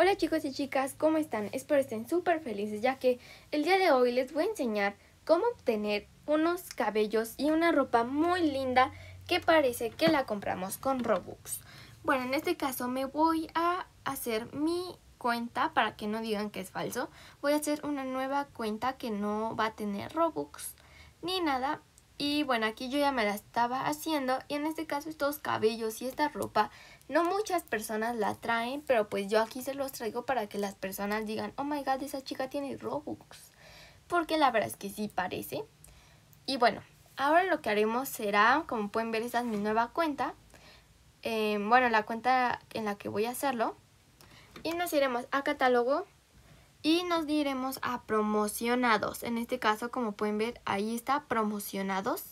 Hola chicos y chicas, ¿cómo están? Espero estén súper felices ya que el día de hoy les voy a enseñar cómo obtener unos cabellos y una ropa muy linda que parece que la compramos con Robux. Bueno, en este caso me voy a hacer mi cuenta para que no digan que es falso. Voy a hacer una nueva cuenta que no va a tener Robux ni nada y bueno, aquí yo ya me la estaba haciendo y en este caso estos cabellos y esta ropa no muchas personas la traen, pero pues yo aquí se los traigo para que las personas digan, oh my god, esa chica tiene Robux. Porque la verdad es que sí parece. Y bueno, ahora lo que haremos será, como pueden ver, esta es mi nueva cuenta. Eh, bueno, la cuenta en la que voy a hacerlo. Y nos iremos a catálogo y nos diremos a promocionados. En este caso, como pueden ver, ahí está promocionados.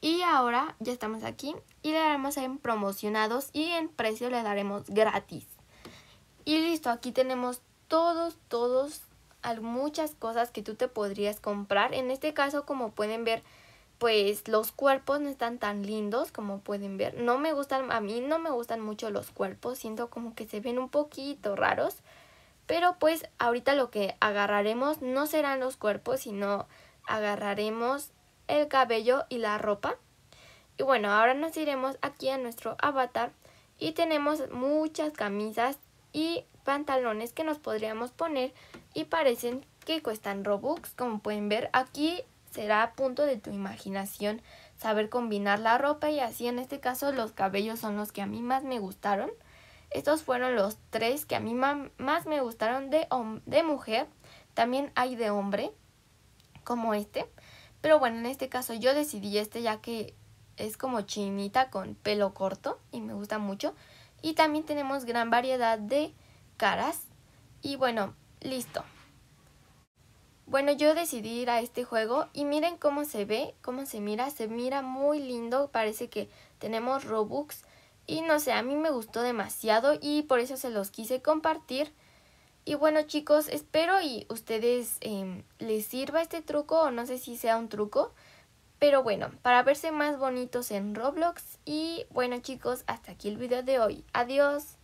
Y ahora ya estamos aquí y le daremos en promocionados y en precio le daremos gratis. Y listo, aquí tenemos todos, todos, muchas cosas que tú te podrías comprar. En este caso, como pueden ver, pues los cuerpos no están tan lindos como pueden ver. No me gustan, a mí no me gustan mucho los cuerpos, siento como que se ven un poquito raros. Pero pues ahorita lo que agarraremos no serán los cuerpos, sino agarraremos el cabello y la ropa. Y bueno, ahora nos iremos aquí a nuestro avatar y tenemos muchas camisas y pantalones que nos podríamos poner y parecen que cuestan Robux, como pueden ver aquí será a punto de tu imaginación saber combinar la ropa y así en este caso los cabellos son los que a mí más me gustaron. Estos fueron los tres que a mí más me gustaron de, de mujer. También hay de hombre, como este. Pero bueno, en este caso yo decidí este ya que es como chinita con pelo corto y me gusta mucho. Y también tenemos gran variedad de caras. Y bueno, listo. Bueno, yo decidí ir a este juego y miren cómo se ve, cómo se mira. Se mira muy lindo, parece que tenemos Robux y no sé, a mí me gustó demasiado y por eso se los quise compartir. Y bueno chicos, espero y ustedes em, les sirva este truco o no sé si sea un truco. Pero bueno, para verse más bonitos en Roblox. Y bueno chicos, hasta aquí el video de hoy. Adiós.